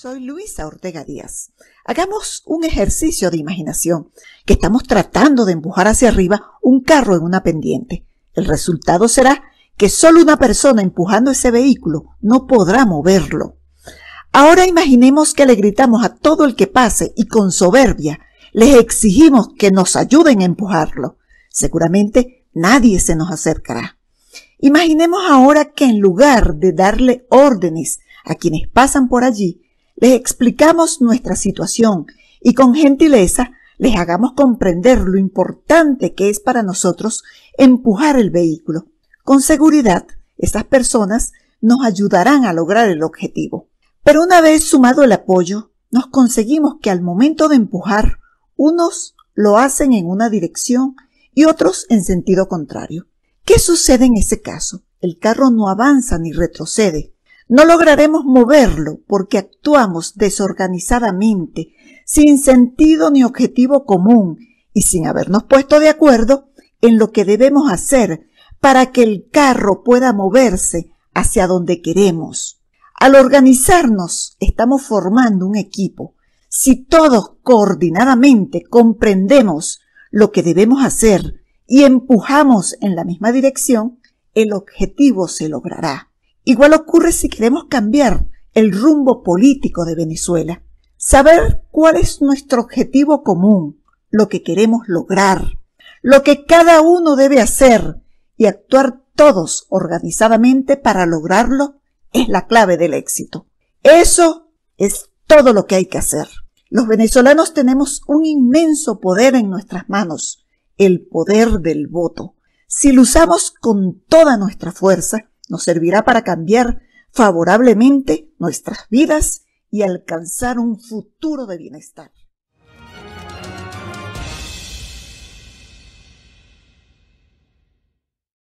Soy Luisa Ortega Díaz. Hagamos un ejercicio de imaginación, que estamos tratando de empujar hacia arriba un carro en una pendiente. El resultado será que solo una persona empujando ese vehículo no podrá moverlo. Ahora imaginemos que le gritamos a todo el que pase y con soberbia les exigimos que nos ayuden a empujarlo. Seguramente nadie se nos acercará. Imaginemos ahora que en lugar de darle órdenes a quienes pasan por allí, les explicamos nuestra situación y con gentileza les hagamos comprender lo importante que es para nosotros empujar el vehículo. Con seguridad, estas personas nos ayudarán a lograr el objetivo. Pero una vez sumado el apoyo, nos conseguimos que al momento de empujar, unos lo hacen en una dirección y otros en sentido contrario. ¿Qué sucede en ese caso? El carro no avanza ni retrocede, no lograremos moverlo porque actuamos desorganizadamente, sin sentido ni objetivo común y sin habernos puesto de acuerdo en lo que debemos hacer para que el carro pueda moverse hacia donde queremos. Al organizarnos estamos formando un equipo. Si todos coordinadamente comprendemos lo que debemos hacer y empujamos en la misma dirección, el objetivo se logrará. Igual ocurre si queremos cambiar el rumbo político de Venezuela. Saber cuál es nuestro objetivo común, lo que queremos lograr, lo que cada uno debe hacer y actuar todos organizadamente para lograrlo es la clave del éxito. Eso es todo lo que hay que hacer. Los venezolanos tenemos un inmenso poder en nuestras manos, el poder del voto. Si lo usamos con toda nuestra fuerza, nos servirá para cambiar favorablemente nuestras vidas y alcanzar un futuro de bienestar.